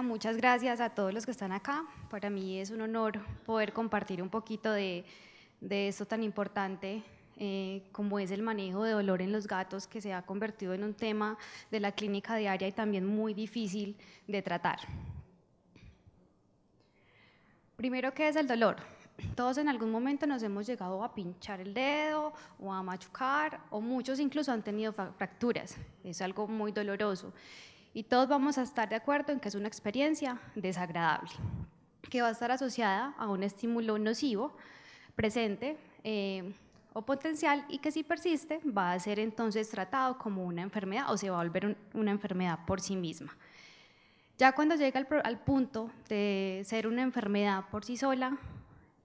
muchas gracias a todos los que están acá. Para mí es un honor poder compartir un poquito de, de esto tan importante eh, como es el manejo de dolor en los gatos, que se ha convertido en un tema de la clínica diaria y también muy difícil de tratar. Primero, ¿qué es el dolor? Todos en algún momento nos hemos llegado a pinchar el dedo o a machucar, o muchos incluso han tenido fracturas. Es algo muy doloroso y todos vamos a estar de acuerdo en que es una experiencia desagradable, que va a estar asociada a un estímulo nocivo presente eh, o potencial y que si persiste va a ser entonces tratado como una enfermedad o se va a volver una enfermedad por sí misma. Ya cuando llega al punto de ser una enfermedad por sí sola,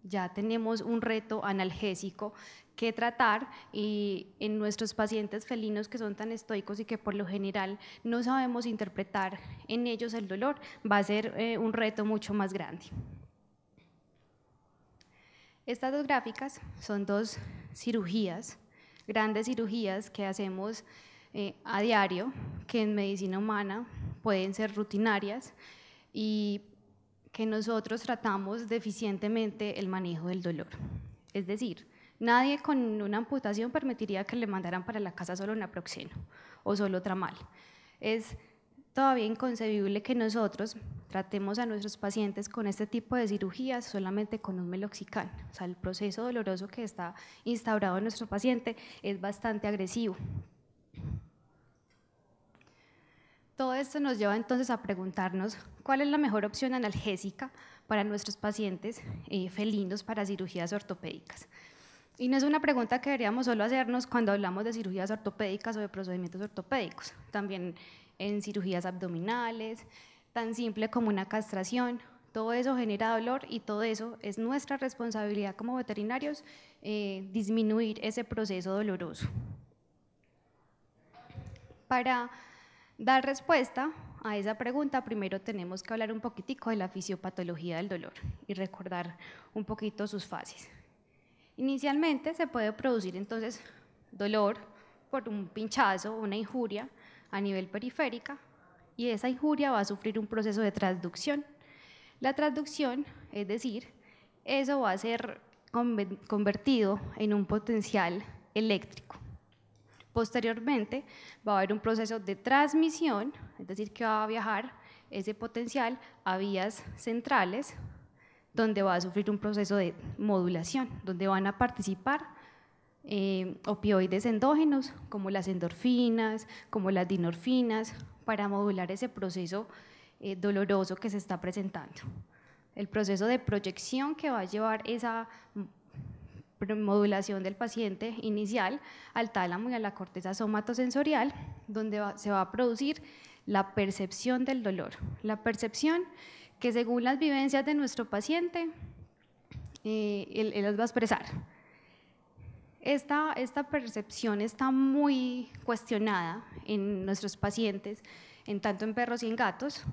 ya tenemos un reto analgésico que tratar y en nuestros pacientes felinos que son tan estoicos y que por lo general no sabemos interpretar en ellos el dolor, va a ser eh, un reto mucho más grande. Estas dos gráficas son dos cirugías, grandes cirugías que hacemos eh, a diario, que en medicina humana pueden ser rutinarias y que nosotros tratamos deficientemente el manejo del dolor. Es decir, nadie con una amputación permitiría que le mandaran para la casa solo naproxeno o solo tramal. Es todavía inconcebible que nosotros tratemos a nuestros pacientes con este tipo de cirugías solamente con un meloxicán, O sea, el proceso doloroso que está instaurado en nuestro paciente es bastante agresivo. Todo esto nos lleva entonces a preguntarnos cuál es la mejor opción analgésica para nuestros pacientes eh, felinos para cirugías ortopédicas. Y no es una pregunta que deberíamos solo hacernos cuando hablamos de cirugías ortopédicas o de procedimientos ortopédicos, también en cirugías abdominales, tan simple como una castración. Todo eso genera dolor y todo eso es nuestra responsabilidad como veterinarios eh, disminuir ese proceso doloroso. Para dar respuesta a esa pregunta, primero tenemos que hablar un poquitico de la fisiopatología del dolor y recordar un poquito sus fases. Inicialmente se puede producir entonces dolor por un pinchazo, una injuria a nivel periférica y esa injuria va a sufrir un proceso de transducción. La transducción, es decir, eso va a ser convertido en un potencial eléctrico. Posteriormente va a haber un proceso de transmisión, es decir, que va a viajar ese potencial a vías centrales, donde va a sufrir un proceso de modulación, donde van a participar eh, opioides endógenos, como las endorfinas, como las dinorfinas, para modular ese proceso eh, doloroso que se está presentando. El proceso de proyección que va a llevar esa modulación del paciente inicial al tálamo y a la corteza somatosensorial, donde se va a producir la percepción del dolor. La percepción que según las vivencias de nuestro paciente, eh, él, él, las va a expresar. Esta, esta percepción está muy cuestionada en nuestros pacientes, en tanto en perros y en gatos,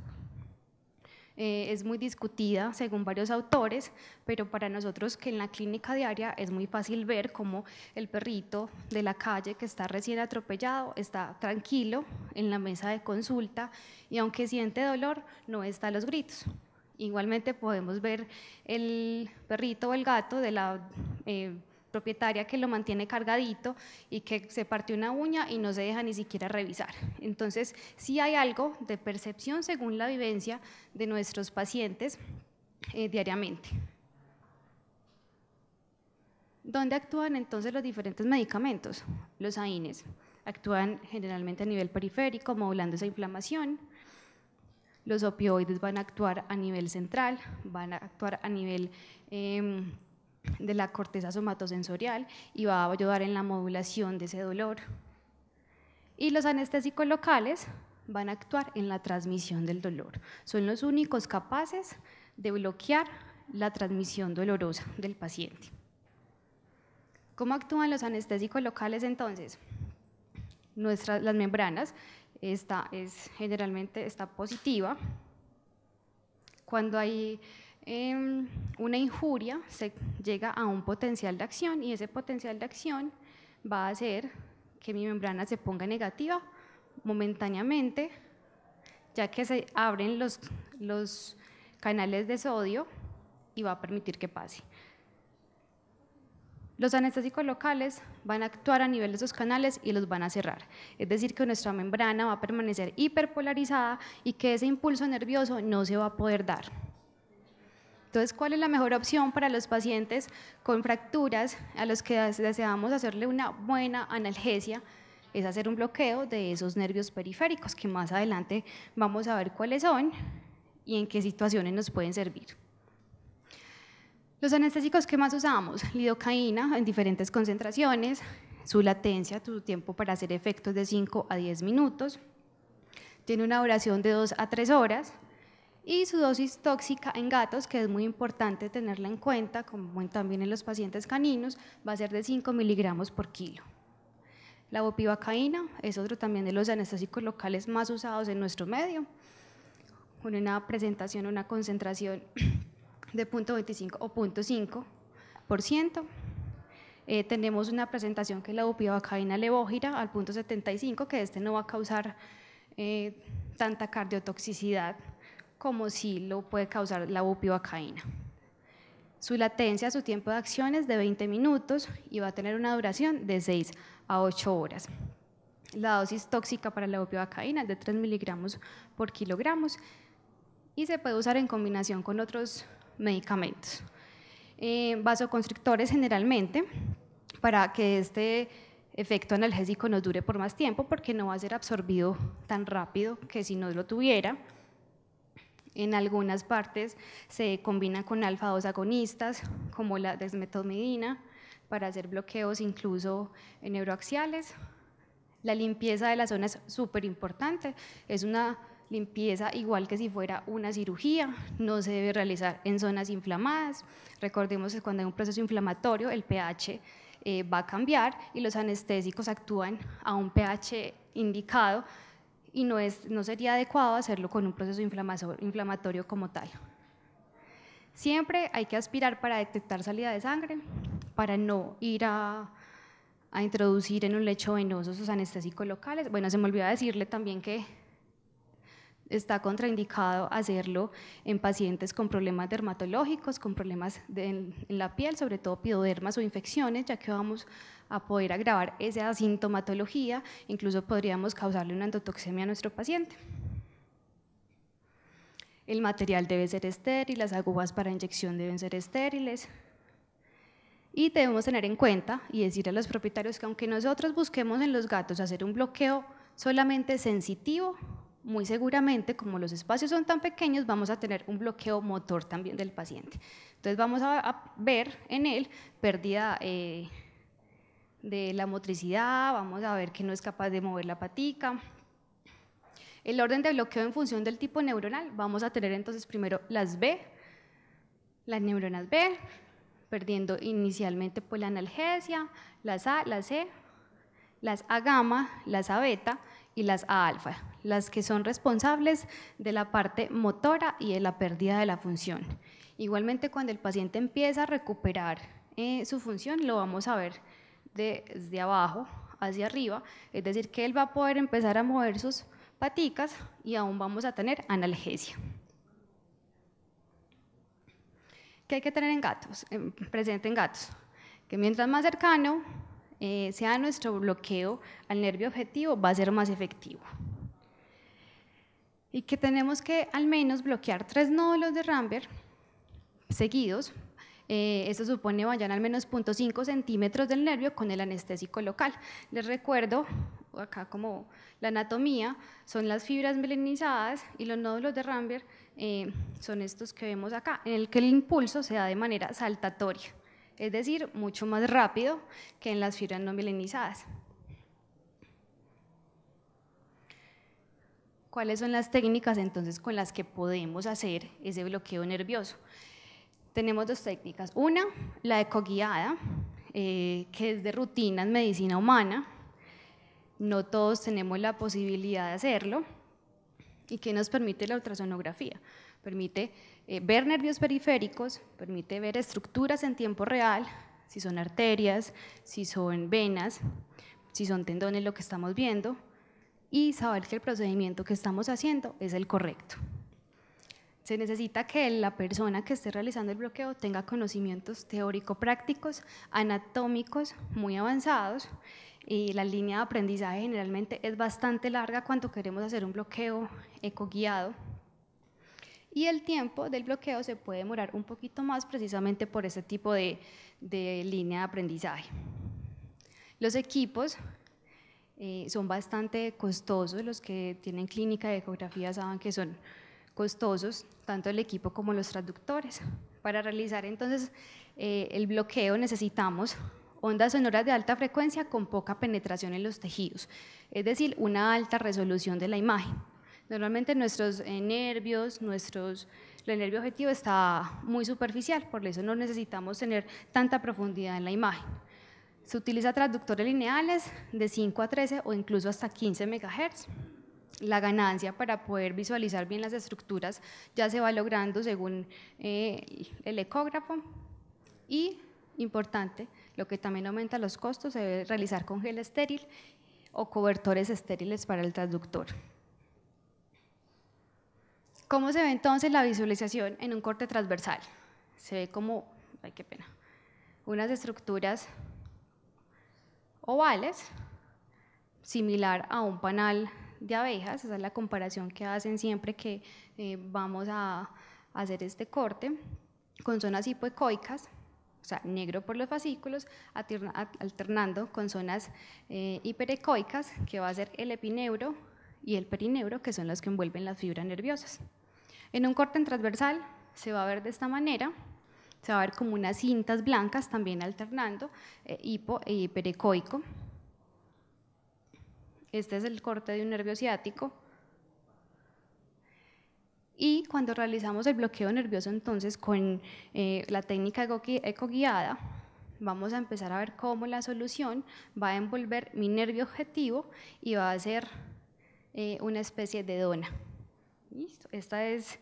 eh, es muy discutida según varios autores, pero para nosotros que en la clínica diaria es muy fácil ver cómo el perrito de la calle que está recién atropellado está tranquilo en la mesa de consulta y aunque siente dolor no está a los gritos. Igualmente podemos ver el perrito o el gato de la... Eh, propietaria que lo mantiene cargadito y que se parte una uña y no se deja ni siquiera revisar. Entonces, sí hay algo de percepción según la vivencia de nuestros pacientes eh, diariamente. ¿Dónde actúan entonces los diferentes medicamentos? Los AINES actúan generalmente a nivel periférico, modulando esa inflamación. Los opioides van a actuar a nivel central, van a actuar a nivel em, de la corteza somatosensorial y va a ayudar en la modulación de ese dolor. Y los anestésicos locales van a actuar en la transmisión del dolor. Son los únicos capaces de bloquear la transmisión dolorosa del paciente. ¿Cómo actúan los anestésicos locales entonces? Nuestras, las membranas, esta es generalmente está positiva. Cuando hay Em, una injuria, se llega a un potencial de acción y ese potencial de acción va a hacer que mi membrana se ponga negativa momentáneamente, ya que se abren los, los canales de sodio y va a permitir que pase. Los anestésicos locales van a actuar a nivel de esos canales y los van a cerrar. Es decir, que nuestra membrana va a permanecer hiperpolarizada y que ese impulso nervioso no se va a poder dar. Entonces, ¿cuál es la mejor opción para los pacientes con fracturas a los que deseamos hacerle una buena analgesia? Es hacer un bloqueo de esos nervios periféricos, que más adelante vamos a ver cuáles son y en qué situaciones nos pueden servir. Los anestésicos que más usamos, lidocaína en diferentes concentraciones, su latencia, su tiempo para hacer efectos de 5 a 10 minutos, tiene una duración de 2 a 3 horas, y su dosis tóxica en gatos, que es muy importante tenerla en cuenta, como también en los pacientes caninos, va a ser de 5 miligramos por kilo. La bupivacaína es otro también de los anestésicos locales más usados en nuestro medio, con una presentación, una concentración de 0.25 o 0.5%. Eh, tenemos una presentación que es la bupivacaína levógira al 0.75, que este no va a causar eh, tanta cardiotoxicidad como si lo puede causar la bupivacaína. Su latencia, su tiempo de acción es de 20 minutos y va a tener una duración de 6 a 8 horas. La dosis tóxica para la opioacaina es de 3 miligramos por kilogramos y se puede usar en combinación con otros medicamentos. Eh, vasoconstrictores generalmente, para que este efecto analgésico nos dure por más tiempo porque no va a ser absorbido tan rápido que si no lo tuviera. En algunas partes se combina con alfa-2 agonistas, como la desmetomidina, para hacer bloqueos incluso neuroaxiales. La limpieza de la zona es súper importante, es una limpieza igual que si fuera una cirugía, no se debe realizar en zonas inflamadas. Recordemos que cuando hay un proceso inflamatorio, el pH eh, va a cambiar y los anestésicos actúan a un pH indicado y no, es, no sería adecuado hacerlo con un proceso inflamatorio como tal. Siempre hay que aspirar para detectar salida de sangre, para no ir a, a introducir en un lecho venoso sus anestésicos locales. Bueno, se me olvidó decirle también que está contraindicado hacerlo en pacientes con problemas dermatológicos, con problemas de, en, la piel, sobre todo piodermas o infecciones, ya que vamos a poder agravar esa sintomatología, incluso podríamos causarle una endotoxemia a nuestro paciente. El material debe ser estéril, las agujas para inyección deben ser estériles, y debemos tener en cuenta y decir a los propietarios que aunque nosotros busquemos en los gatos hacer un bloqueo solamente sensitivo muy seguramente, como los espacios son tan pequeños, vamos a tener un bloqueo motor también del paciente. Entonces vamos a, ver en él pérdida eh, de la motricidad, vamos a ver que no es capaz de mover la patica. El orden de bloqueo en función del tipo neuronal, vamos a tener entonces primero las B, las neuronas B, perdiendo inicialmente pues, la analgesia, las A, las C, e, las A gamma, las A beta, y las A alfa, las que son responsables de la parte motora y de la pérdida de la función. Igualmente cuando el paciente empieza a recuperar eh, su función, lo vamos a ver desde abajo hacia arriba, es decir, que él va a poder empezar a mover sus paticas y aún vamos a tener analgesia. ¿Qué hay que tener en gatos? presente en gatos. Que mientras más cercano, eh, sea nuestro bloqueo al nervio objetivo, va a ser más efectivo. Y que tenemos que al menos bloquear tres nódulos de Rambert seguidos. Eh, eso supone vayan al menos 0.5 centímetros del nervio con el anestésico local. Les recuerdo, acá como la anatomía, son las fibras melanizadas y los nódulos de Rambert eh, son estos que vemos acá, en el que el impulso se da de manera saltatoria es decir, mucho más rápido que en las fibras no mielinizadas. ¿Cuáles son las técnicas entonces con las que podemos hacer ese bloqueo nervioso? Tenemos dos técnicas. Una, la ecoguiada, guiada eh, que es de rutina en medicina humana. No todos tenemos la posibilidad de hacerlo. ¿Y que nos permite la ultrasonografía? Permite eh, ver nervios periféricos permite ver estructuras en tiempo real, si son arterias, si son venas, si son tendones lo que estamos viendo, y saber que el procedimiento que estamos haciendo es el correcto. Se necesita que la persona que esté realizando el bloqueo tenga conocimientos teórico-prácticos, anatómicos muy avanzados y la línea de aprendizaje generalmente es bastante larga cuando queremos hacer un bloqueo eco-guiado, y el tiempo del bloqueo se puede demorar un poquito más precisamente por ese tipo de, línea de aprendizaje. Los equipos eh, son bastante costosos, los que tienen clínica de ecografía saben que son costosos, tanto el equipo como los traductores. Para realizar entonces eh, el bloqueo necesitamos ondas sonoras de alta frecuencia con poca penetración en los tejidos, es decir, una alta resolución de la imagen. Normalmente nuestros eh, nervios, nuestro el nervio objetivo está muy superficial, por eso no necesitamos tener tanta profundidad en la imagen. Se utiliza traductores lineales de 5 a 13 o incluso hasta 15 MHz. La ganancia para poder visualizar bien las estructuras ya se va logrando según eh, el ecógrafo y, importante, lo que también aumenta los costos, se debe realizar con gel estéril o cobertores estériles para el traductor. ¿Cómo se ve entonces la visualización en un corte transversal? Se ve como, ay qué pena, unas estructuras ovales, similar a un panal de abejas, esa es la comparación que hacen siempre que eh, vamos a hacer este corte, con zonas hipoecoicas, o sea, negro por los fascículos, alternando con zonas eh, hiperecoicas, que va a ser el epineuro y el perineuro, que son los que envuelven las fibras nerviosas. En un corte en transversal se va a ver de esta manera, se va a ver como unas cintas blancas también alternando, eh, hipo e hiperecoico. Este es el corte de un nervio ciático. Y cuando realizamos el bloqueo nervioso entonces con eh, la técnica eco-guiada, vamos a empezar a ver cómo la solución va a envolver mi nervio objetivo y va a ser eh, una especie de dona. Listo. Esta es,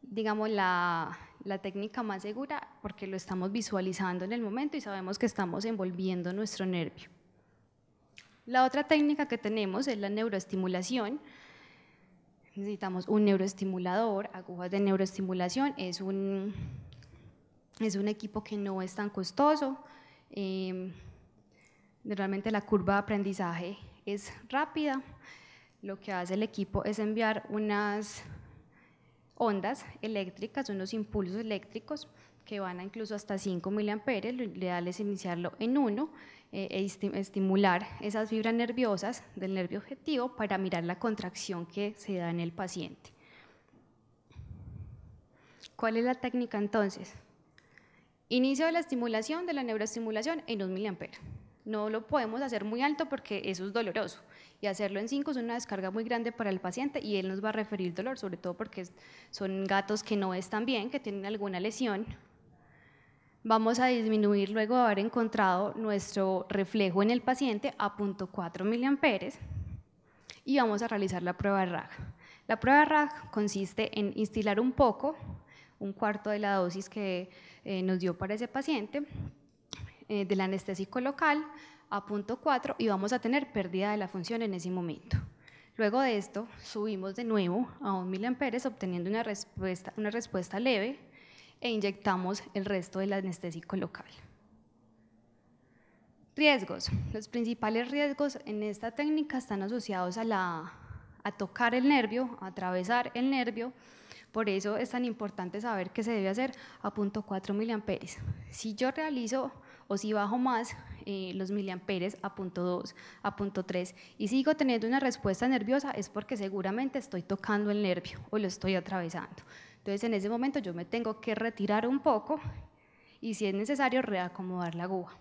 digamos, la, técnica más segura porque lo estamos visualizando en el momento y sabemos que estamos envolviendo nuestro nervio. La otra técnica que tenemos es la neuroestimulación. Necesitamos un neuroestimulador, agujas de neuroestimulación. Es un, es un equipo que no es tan costoso. Eh, realmente la curva de aprendizaje es rápida lo que hace el equipo es enviar unas ondas eléctricas, unos impulsos eléctricos que van incluso hasta 5 miliamperes, lo ideal es iniciarlo en 1 eh, e estimular esas fibras nerviosas del nervio objetivo para mirar la contracción que se da en el paciente. ¿Cuál es la técnica entonces? Inicio de la estimulación, de la neuroestimulación en 1 mA. No lo podemos hacer muy alto porque eso es doloroso. Y hacerlo en 5 es una descarga muy grande para el paciente y él nos va a referir dolor, sobre todo porque son gatos que no están bien, que tienen alguna lesión. Vamos a disminuir luego de haber encontrado nuestro reflejo en el paciente a 0.4 miliamperes y vamos a realizar la prueba de RAG. La prueba de RAG consiste en instilar un poco, un cuarto de la dosis que eh, nos dio para ese paciente, eh, del anestésico local a punto 4 y vamos a tener pérdida de la función en ese momento. Luego de esto, subimos de nuevo a 1.000 amperes obteniendo una respuesta, una respuesta leve e inyectamos el resto del anestésico local. Riesgos. Los principales riesgos en esta técnica están asociados a, tocar el nervio, a atravesar el nervio. Por eso es tan importante saber qué se debe hacer a punto 4 miliamperes. Si yo realizo o si bajo más eh, los miliamperes a punto 2, a punto 3 y sigo teniendo una respuesta nerviosa es porque seguramente estoy tocando el nervio o lo estoy atravesando. Entonces en ese momento yo me tengo que retirar un poco y si es necesario reacomodar la aguja.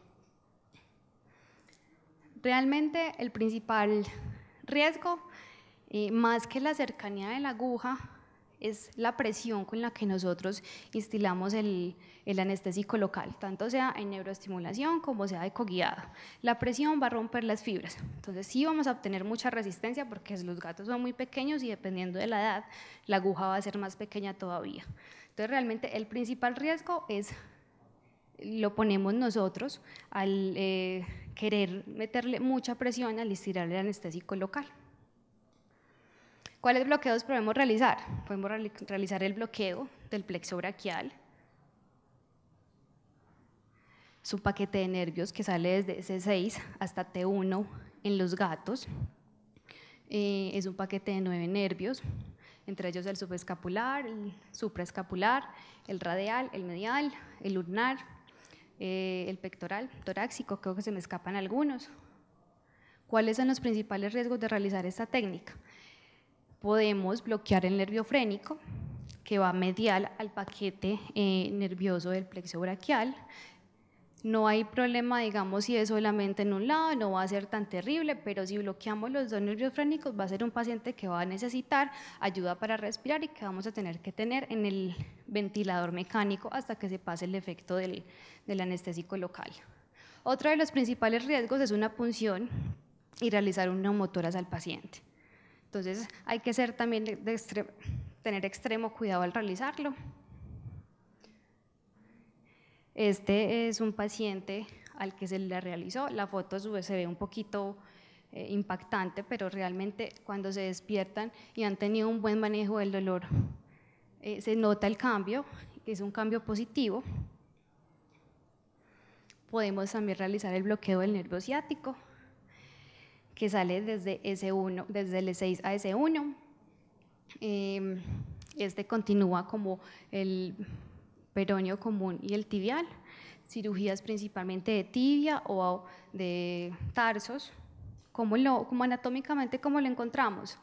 Realmente el principal riesgo, eh, más que la cercanía de la aguja, es la presión con la que nosotros instilamos el, anestésico local, tanto sea en neuroestimulación como sea ecoguiada. La presión va a romper las fibras, entonces sí vamos a obtener mucha resistencia porque los gatos son muy pequeños y dependiendo de la edad, la aguja va a ser más pequeña todavía. Entonces realmente el principal riesgo es lo ponemos nosotros al eh, querer meterle mucha presión al instilar el anestésico local. ¿Cuáles bloqueos podemos realizar? Podemos realizar el bloqueo del plexo braquial, su paquete de nervios que sale desde C6 hasta T1 en los gatos. Eh, es un paquete de nueve nervios, entre ellos el subescapular, el supraescapular, el radial, el medial, el urnar, eh, el pectoral, torácico, creo que se me escapan algunos. ¿Cuáles son los principales riesgos de realizar esta técnica? podemos bloquear el nervio frénico que va medial al paquete eh, nervioso del plexo braquial. No hay problema, digamos, si es solamente en un lado, no va a ser tan terrible, pero si bloqueamos los dos nervios frénicos, va a ser un paciente que va a necesitar ayuda para respirar y que vamos a tener que tener en el ventilador mecánico hasta que se pase el efecto del, del anestésico local. Otro de los principales riesgos es una punción y realizar una neumotoras al paciente. Entonces hay que ser también tener extremo cuidado al realizarlo. Este es un paciente al que se le realizó. La foto se ve un poquito eh, impactante, pero realmente cuando se despiertan y han tenido un buen manejo del dolor, eh, se nota el cambio, que es un cambio positivo. Podemos también realizar el bloqueo del nervio ciático que sale desde, 1 desde el 6 e a S1. Em, este continúa como el peronio común y el tibial. Cirugías principalmente de tibia o de tarsos. como lo, como anatómicamente, ¿cómo lo encontramos?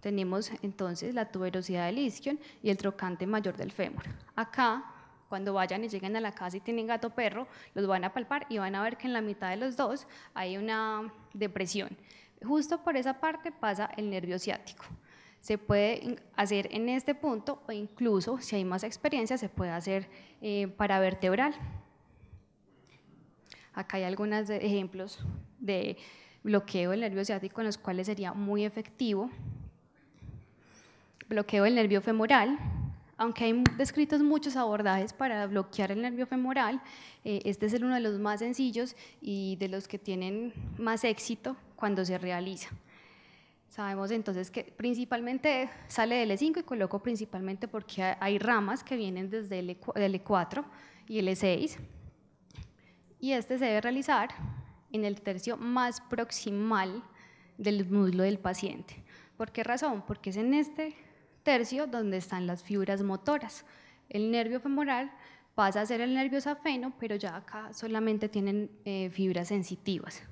Tenemos entonces la tuberosidad del isquion y el trocante mayor del fémur. Acá cuando vayan y lleguen a la casa y tienen gato perro, los van a palpar y van a ver que en la mitad de los dos hay una depresión. Justo por esa parte pasa el nervio ciático. Se puede hacer en este punto o incluso, si hay más experiencia, se puede hacer eh, para vertebral. Acá hay algunos ejemplos de bloqueo del nervio ciático en los cuales sería muy efectivo. Bloqueo del nervio femoral, aunque hay descritos muchos abordajes para bloquear el nervio femoral, eh, este es el uno de los más sencillos y de los que tienen más éxito cuando se realiza. Sabemos entonces que principalmente sale del l e 5 y coloco principalmente porque hay ramas que vienen desde el E4 e y el E6. Y este se debe realizar en el tercio más proximal del muslo del paciente. ¿Por qué razón? Porque es en este tercio donde están las fibras motoras. El nervio femoral pasa a ser el nervio safeno, pero ya acá solamente tienen eh, fibras sensitivas.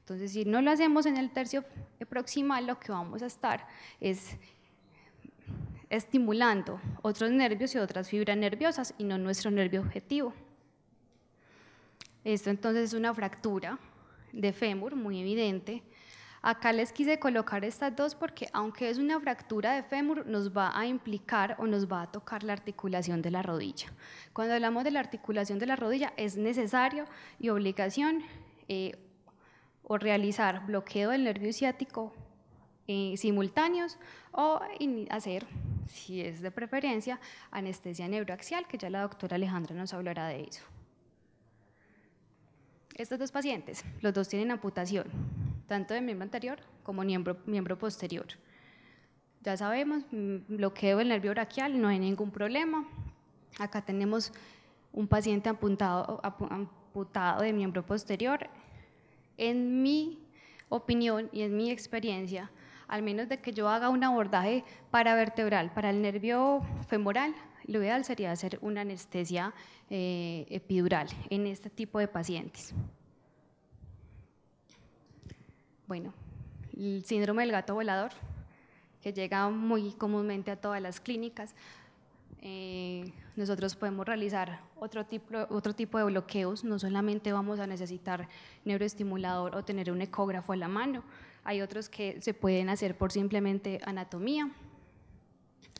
Entonces, si no lo hacemos en el tercio proximal, lo que vamos a estar es estimulando otros nervios y otras fibras nerviosas y no nuestro nervio objetivo. Esto entonces es una fractura de fémur muy evidente Acá les quise colocar estas dos porque aunque es una fractura de fémur, nos va a implicar o nos va a tocar la articulación de la rodilla. Cuando hablamos de la articulación de la rodilla, es necesario y obligación eh, o realizar bloqueo del nervio ciático eh, simultáneos o hacer, si es de preferencia, anestesia neuroaxial, que ya la doctora Alejandra nos hablará de eso. Estos dos pacientes, los dos tienen amputación tanto de miembro anterior como miembro, miembro posterior. Ya sabemos, bloqueo mm, del nervio brachial, no hay ningún problema. Acá tenemos un paciente amputado de miembro posterior. En mi opinión y en mi experiencia, al menos de que yo haga un abordaje para vertebral, para el nervio femoral, lo ideal sería hacer una anestesia eh, epidural en este tipo de pacientes. Bueno, el síndrome del gato volador, que llega muy comúnmente a todas las clínicas. Eh, nosotros podemos realizar otro tipo, otro tipo de bloqueos, no solamente vamos a necesitar neuroestimulador o tener un ecógrafo a la mano, hay otros que se pueden hacer por simplemente anatomía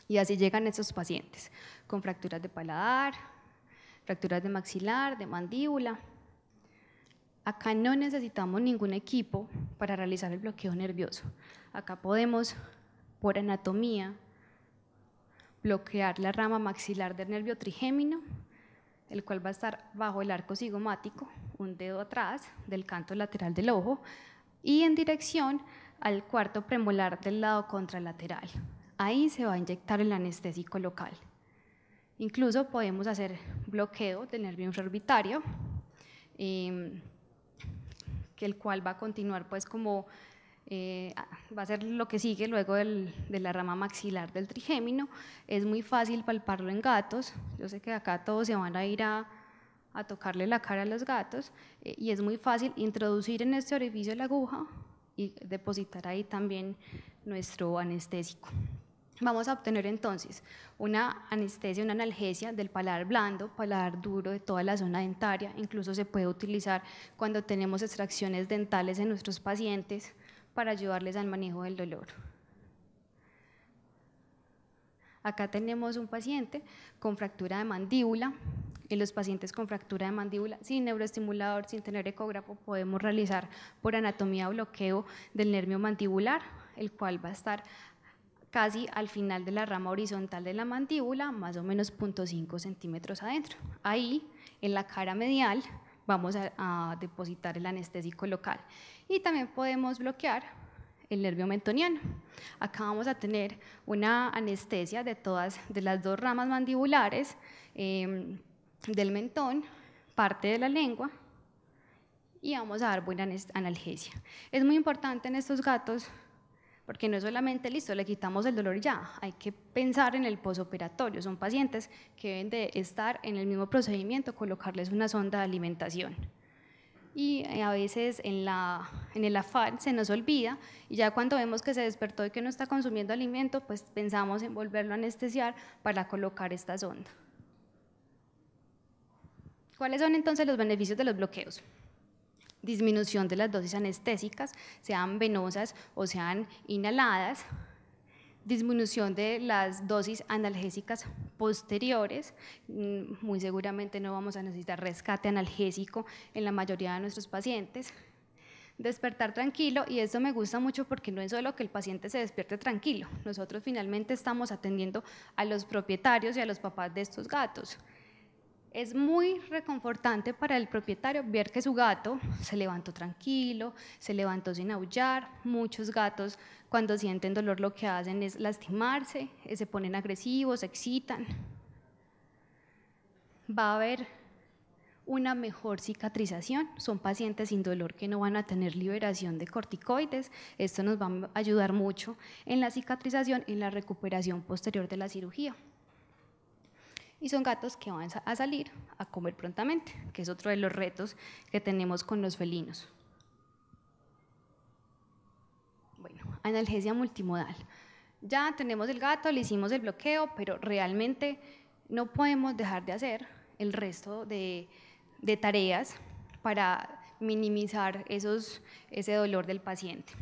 y así llegan estos pacientes con fracturas de paladar, fracturas de maxilar, de mandíbula, Acá no necesitamos ningún equipo para realizar el bloqueo nervioso. Acá podemos, por anatomía, bloquear la rama maxilar del nervio trigémino, el cual va a estar bajo el arco cigomático, un dedo atrás del canto lateral del ojo, y en dirección al cuarto premolar del lado contralateral. Ahí se va a inyectar el anestésico local. Incluso podemos hacer bloqueo del nervio infraorbitario. Em, que el cual va a continuar pues como eh, va a ser lo que sigue luego de la rama maxilar del trigémino. Es muy fácil palparlo en gatos. Yo sé que acá todos se van a ir a, tocarle la cara a los gatos eh, y es muy fácil introducir en este orificio la aguja y depositar ahí también nuestro anestésico. Vamos a obtener entonces una anestesia, una analgesia del paladar blando, paladar duro de toda la zona dentaria, incluso se puede utilizar cuando tenemos extracciones dentales en nuestros pacientes para ayudarles al manejo del dolor. Acá tenemos un paciente con fractura de mandíbula. En los pacientes con fractura de mandíbula sin neuroestimulador, sin tener ecógrafo, podemos realizar por anatomía bloqueo del nervio mandibular, el cual va a estar casi al final de la rama horizontal de la mandíbula, más o menos 0.5 centímetros adentro. Ahí, en la cara medial, vamos a, depositar el anestésico local. Y también podemos bloquear el nervio mentoniano. Acá vamos a tener una anestesia de todas de las dos ramas mandibulares em, del mentón, parte de la lengua y vamos a dar buena analgesia. Es muy importante en estos gatos porque no es solamente listo, le quitamos el dolor y ya, hay que pensar en el posoperatorio, son pacientes que deben de estar en el mismo procedimiento, colocarles una sonda de alimentación. Y eh, a veces en, en el afán se nos olvida y ya cuando vemos que se despertó y que no está consumiendo alimento, pues pensamos en volverlo a anestesiar para colocar esta sonda. ¿Cuáles son entonces los beneficios de los bloqueos? disminución de las dosis anestésicas, sean venosas o sean inhaladas, disminución de las dosis analgésicas posteriores. Mm, muy seguramente no vamos a necesitar rescate analgésico en la mayoría de nuestros pacientes. Despertar tranquilo, y esto me gusta mucho porque no es solo que el paciente se despierte tranquilo, nosotros finalmente estamos atendiendo a los propietarios y a los papás de estos gatos. Es muy reconfortante para el propietario ver que su gato se levantó tranquilo, se levantó sin aullar. Muchos gatos cuando sienten dolor lo que hacen es lastimarse, eh, se ponen agresivos, se excitan. Va a haber una mejor cicatrización. Son pacientes sin dolor que no van a tener liberación de corticoides. Esto nos va a ayudar mucho en la cicatrización, en la recuperación posterior de la cirugía y son gatos que van a salir a comer prontamente, que es otro de los retos que tenemos con los felinos. Bueno, analgesia multimodal. Ya tenemos el gato, le hicimos el bloqueo, pero realmente no podemos dejar de hacer el resto de, de tareas para minimizar esos, ese dolor del paciente.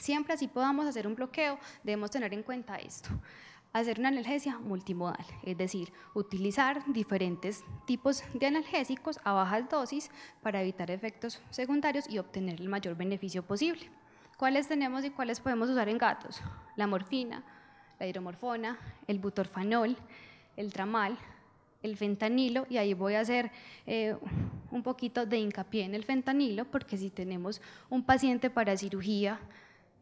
Siempre así podamos hacer un bloqueo, debemos tener en cuenta esto hacer una analgesia multimodal, es decir, utilizar diferentes tipos de analgésicos a bajas dosis para evitar efectos secundarios y obtener el mayor beneficio posible. ¿Cuáles tenemos y cuáles podemos usar en gatos? La morfina, la hidromorfona, el butorfanol, el tramal, el fentanilo, y ahí voy a hacer eh, un poquito de hincapié en el fentanilo, porque si tenemos un paciente para cirugía,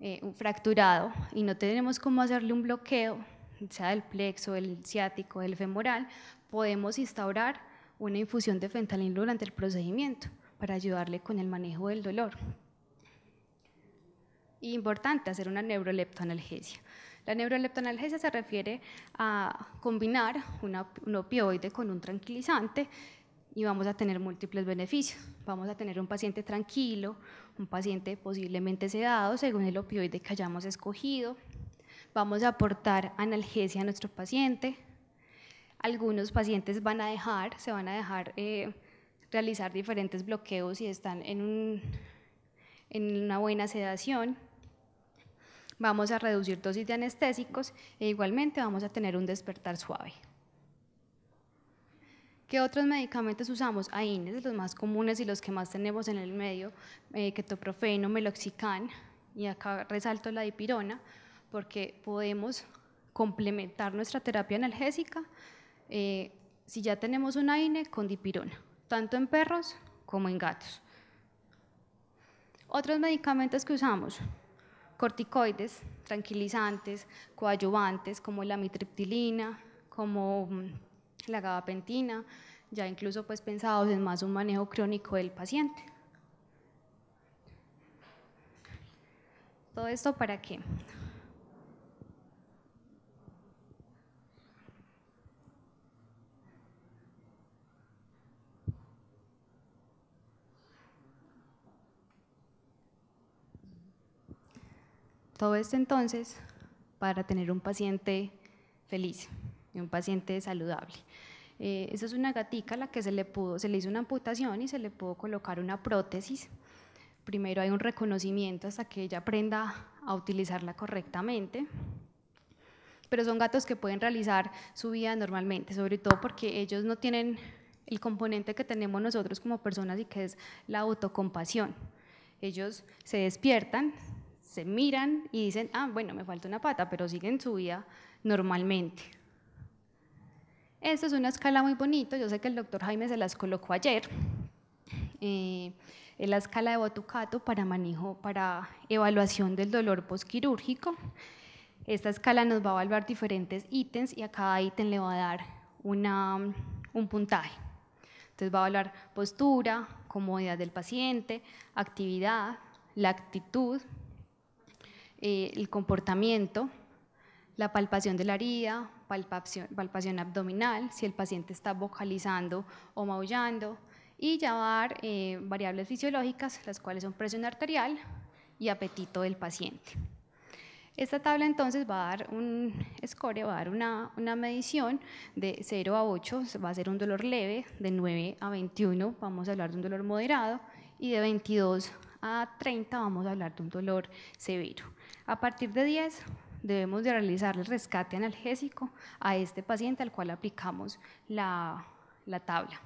eh, fracturado, y no tenemos cómo hacerle un bloqueo sea del plexo, el ciático, el femoral, podemos instaurar una infusión de fentanil durante el procedimiento para ayudarle con el manejo del dolor. Y importante hacer una neuroleptoanalgesia. La neuroleptoanalgesia se refiere a combinar un opioide con un tranquilizante y vamos a tener múltiples beneficios. Vamos a tener un paciente tranquilo, un paciente posiblemente sedado según el opioide que hayamos escogido, vamos a aportar analgesia a nuestro paciente. Algunos pacientes van a dejar, se van a dejar eh, realizar diferentes bloqueos si están en, una buena sedación. Vamos a reducir dosis de anestésicos e igualmente vamos a tener un despertar suave. ¿Qué otros medicamentos usamos? AINES, los más comunes y los que más tenemos en el medio, eh, ketoprofeno, meloxicán, y acá resalto la dipirona, porque podemos complementar nuestra terapia analgésica eh, si ya tenemos una INE con dipirona, tanto en perros como en gatos. Otros medicamentos que usamos, corticoides, tranquilizantes, coadyuvantes como la mitriptilina, como mm, la gabapentina, ya incluso pues pensados en más un manejo crónico del paciente. Todo esto para qué? Todo esto entonces para tener un paciente feliz y un paciente saludable. Eh, esa es una gatica a la que se le, pudo, se le hizo una amputación y se le pudo colocar una prótesis. Primero hay un reconocimiento hasta que ella aprenda a utilizarla correctamente. Pero son gatos que pueden realizar su vida normalmente, sobre todo porque ellos no tienen el componente que tenemos nosotros como personas y que es la autocompasión. Ellos se despiertan, se miran y dicen, ah, bueno, me falta una pata, pero siguen su vida normalmente. Esta es una escala muy bonita, yo sé que el doctor Jaime se las colocó ayer. Eh, es la escala de Botucato para manejo, para evaluación del dolor posquirúrgico. Esta escala nos va a evaluar diferentes ítems y a cada ítem le va a dar una, un puntaje. Entonces va a evaluar postura, comodidad del paciente, actividad, la actitud, eh, el comportamiento, la palpación de la herida, palpación, abdominal, si el paciente está vocalizando o maullando, y llevar eh, variables fisiológicas, las cuales son presión arterial y apetito del paciente. Esta tabla entonces va a dar un score, va a dar una, una, medición de 0 a 8, va a ser un dolor leve, de 9 a 21 vamos a hablar de un dolor moderado y de 22 a 30 vamos a hablar de un dolor severo. A partir de 10 debemos de realizar el rescate analgésico a este paciente al cual aplicamos la, tabla.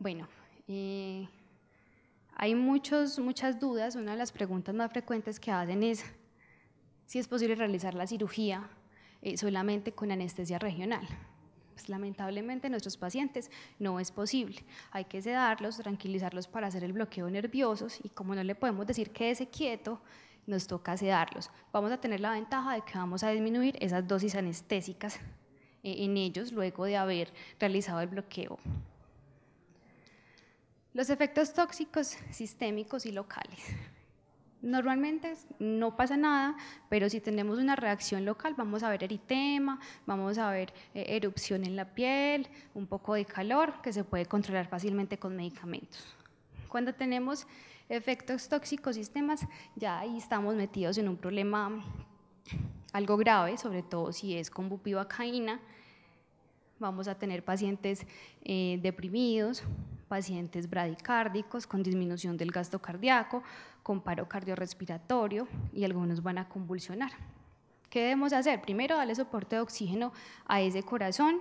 Bueno, eh, hay muchas dudas. Una de las preguntas más frecuentes que hacen es si es posible realizar la cirugía eh, solamente con anestesia regional. Pues, lamentablemente nuestros pacientes no es posible. Hay que sedarlos, tranquilizarlos para hacer el bloqueo nerviosos y como no le podemos decir que quédese quieto, nos toca sedarlos. Vamos a tener la ventaja de que vamos a disminuir esas dosis anestésicas eh, en ellos luego de haber realizado el bloqueo. Los efectos tóxicos sistémicos y locales. Normalmente no pasa nada, pero si tenemos una reacción local, vamos a ver eritema, vamos a ver eh, erupción en la piel, un poco de calor que se puede controlar fácilmente con medicamentos. Cuando tenemos efectos tóxicos sistemas, ya ahí estamos metidos en un problema algo grave, sobre todo si es con bupivacaína. Vamos a tener pacientes eh, deprimidos, pacientes bradicárdicos con disminución del gasto cardíaco, con paro cardiorrespiratorio y algunos van a convulsionar. ¿Qué debemos hacer? Primero, darle soporte de oxígeno a ese corazón,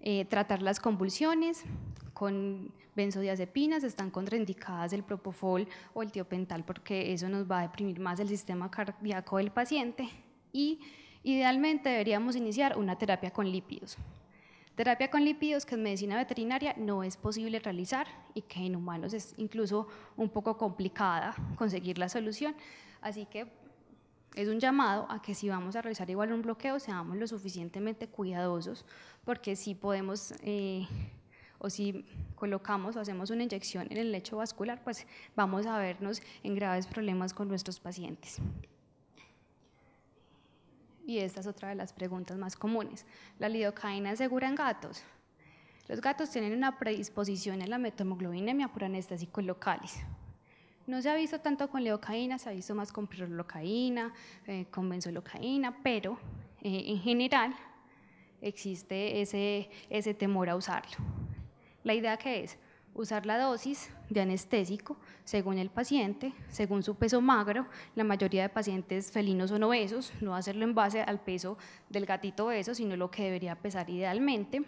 eh, tratar las convulsiones con benzodiazepinas, están contraindicadas el propofol o el tiopental porque eso nos va a deprimir más el sistema cardíaco del paciente y idealmente deberíamos iniciar una terapia con lípidos. Terapia con lípidos que en medicina veterinaria no es posible realizar y que en humanos es incluso un poco complicada conseguir la solución. Así que es un llamado a que si vamos a realizar igual un bloqueo, seamos lo suficientemente cuidadosos, porque si podemos eh, o si colocamos o hacemos una inyección en el lecho vascular, pues vamos a vernos en graves problemas con nuestros pacientes y esta es otra de las preguntas más comunes. ¿La lidocaína es en gatos? Los gatos tienen una predisposición a la metamoglobinemia por anestésicos locales. No se ha visto tanto con lidocaína, se ha visto más con prolocaína, eh, con benzolocaína, pero eh, en general existe ese, temor a usarlo. ¿La idea que es? usar la dosis de anestésico según el paciente, según su peso magro. La mayoría de pacientes felinos son obesos, no hacerlo en base al peso del gatito obeso, sino lo que debería pesar idealmente.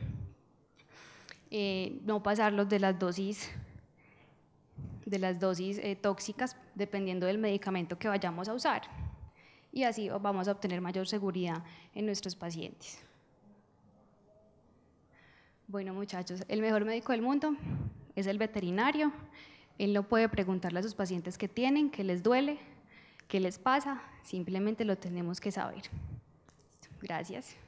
Eh, no pasarlos de las dosis de las dosis eh, tóxicas dependiendo del medicamento que vayamos a usar y así vamos a obtener mayor seguridad en nuestros pacientes. Bueno muchachos, el mejor médico del mundo es el veterinario, él lo puede preguntarle a sus pacientes qué tienen, qué les duele, qué les pasa, simplemente lo tenemos que saber. Gracias.